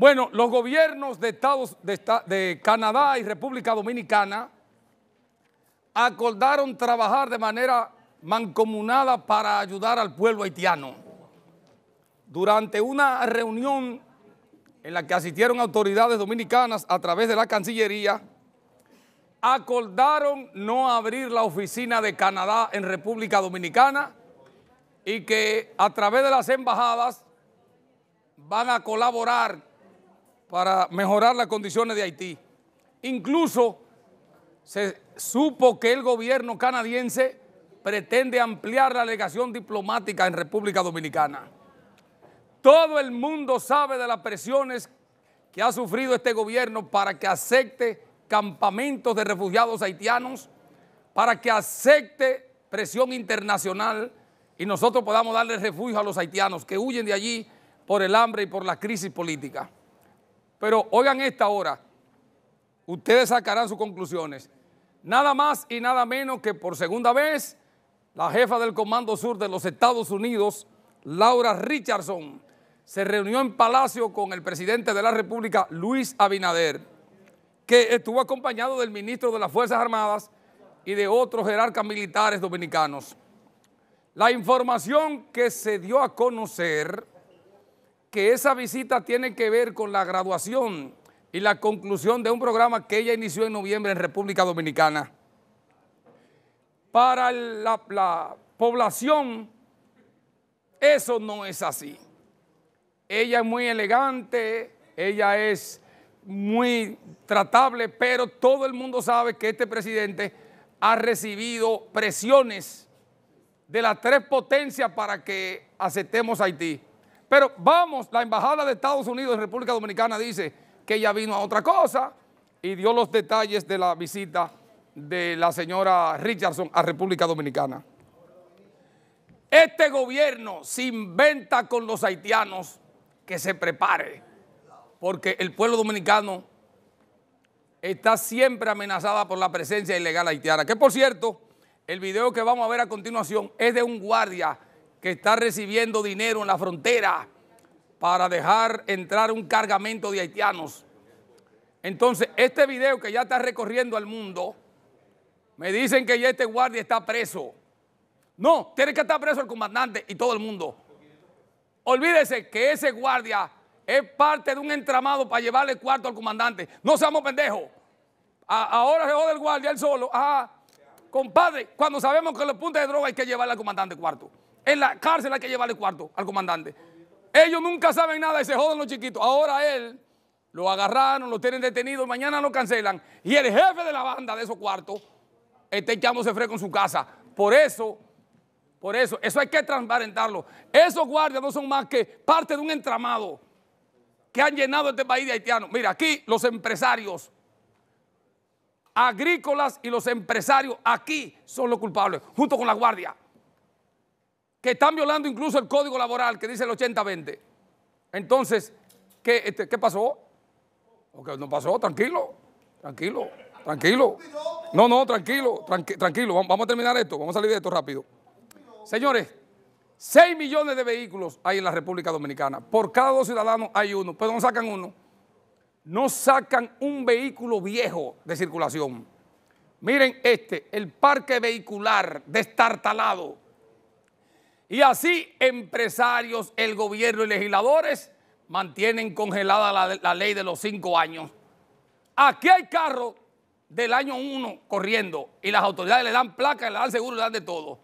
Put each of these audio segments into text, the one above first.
Bueno, los gobiernos de, Estados, de, Canadá y República Dominicana acordaron trabajar de manera mancomunada para ayudar al pueblo haitiano. Durante una reunión en la que asistieron autoridades dominicanas a través de la Cancillería, acordaron no abrir la oficina de Canadá en República Dominicana y que a través de las embajadas van a colaborar para mejorar las condiciones de Haití. Incluso se supo que el gobierno canadiense pretende ampliar la legación diplomática en República Dominicana. Todo el mundo sabe de las presiones que ha sufrido este gobierno para que acepte campamentos de refugiados haitianos, para que acepte presión internacional y nosotros podamos darle refugio a los haitianos que huyen de allí por el hambre y por la crisis política. Pero oigan esta hora, ustedes sacarán sus conclusiones. Nada más y nada menos que por segunda vez, la jefa del Comando Sur de los Estados Unidos, Laura Richardson, se reunió en Palacio con el presidente de la República, Luis Abinader, que estuvo acompañado del ministro de las Fuerzas Armadas y de otros jerarcas militares dominicanos. La información que se dio a conocer que esa visita tiene que ver con la graduación y la conclusión de un programa que ella inició en noviembre en República Dominicana. Para la, población, eso no es así. Ella es muy elegante, ella es muy tratable, pero todo el mundo sabe que este presidente ha recibido presiones de las tres potencias para que aceptemos Haití. Pero vamos, la embajada de Estados Unidos en República Dominicana dice que ella vino a otra cosa y dio los detalles de la visita de la señora Richardson a República Dominicana. Este gobierno se inventa con los haitianos que se prepare, porque el pueblo dominicano está siempre amenazada por la presencia ilegal haitiana. Que por cierto, el video que vamos a ver a continuación es de un guardia que está recibiendo dinero en la frontera para dejar entrar un cargamento de haitianos. Entonces, este video que ya está recorriendo al mundo, me dicen que ya este guardia está preso. No, tiene que estar preso el comandante y todo el mundo. Olvídese que ese guardia es parte de un entramado para llevarle cuarto al comandante. No seamos pendejos. ahora se jode el guardia él solo. Ah, compadre, cuando sabemos que los puntos de droga hay que llevarle al comandante cuarto. En la cárcel hay que llevarle cuarto al comandante. Ellos nunca saben nada y se jodan los chiquitos. Ahora él lo agarraron, lo tienen detenido, mañana lo cancelan. Y el jefe de la banda de esos cuartos está echándose fresco en su casa. Por eso, por eso, eso hay que transparentarlo. Esos guardias no son más que parte de un entramado que han llenado este país de haitianos. Mira, aquí los empresarios agrícolas y los empresarios aquí son los culpables, junto con la guardia que están violando incluso el código laboral que dice el 80-20. Entonces, ¿qué, este, ¿qué pasó? no pasó, tranquilo, tranquilo, tranquilo. No, no, tranquilo, tranquilo. Vamos a terminar esto, vamos a salir de esto rápido. Señores, 6 millones de vehículos hay en la República Dominicana. Por cada dos ciudadanos hay uno, pero no sacan uno. No sacan un vehículo viejo de circulación. Miren este, el parque vehicular destartalado y así empresarios, el gobierno y legisladores mantienen congelada la, ley de los cinco años. Aquí hay carros del año uno corriendo y las autoridades le dan placa, le dan seguro, le dan de todo.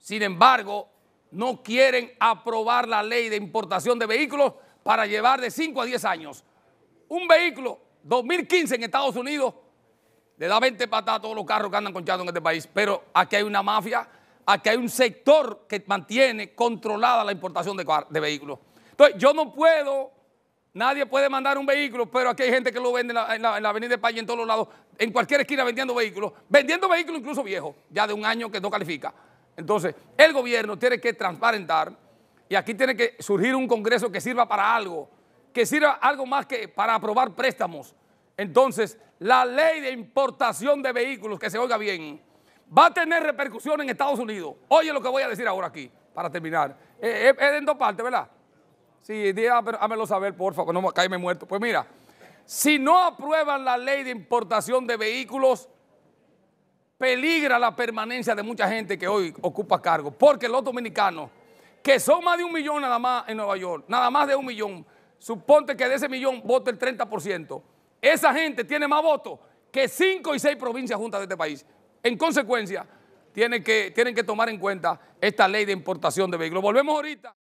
Sin embargo, no quieren aprobar la ley de importación de vehículos para llevar de cinco a diez años. Un vehículo 2015 en Estados Unidos le da 20 patadas a todos los carros que andan conchados en este país, pero aquí hay una mafia a que hay un sector que mantiene controlada la importación de, vehículos. Entonces, yo no puedo, nadie puede mandar un vehículo, pero aquí hay gente que lo vende en la, Avenida de España, en todos los lados, en cualquier esquina vendiendo vehículos, vendiendo vehículos incluso viejos, ya de un año que no califica. Entonces, el gobierno tiene que transparentar y aquí tiene que surgir un congreso que sirva para algo, que sirva algo más que para aprobar préstamos. Entonces, la ley de importación de vehículos, que se oiga bien, va a tener repercusión en Estados Unidos. Oye lo que voy a decir ahora aquí, para terminar. Eh, eh, es en dos partes, ¿verdad? Sí, ah, hámelo saber, por favor, no caíme muerto. Pues mira, si no aprueban la ley de importación de vehículos, peligra la permanencia de mucha gente que hoy ocupa cargo. Porque los dominicanos, que son más de un millón nada más en Nueva York, nada más de un millón, suponte que de ese millón vote el 30%. Esa gente tiene más votos que cinco y seis provincias juntas de este país. En consecuencia, tienen que, tienen que tomar en cuenta esta ley de importación de vehículos. Volvemos ahorita.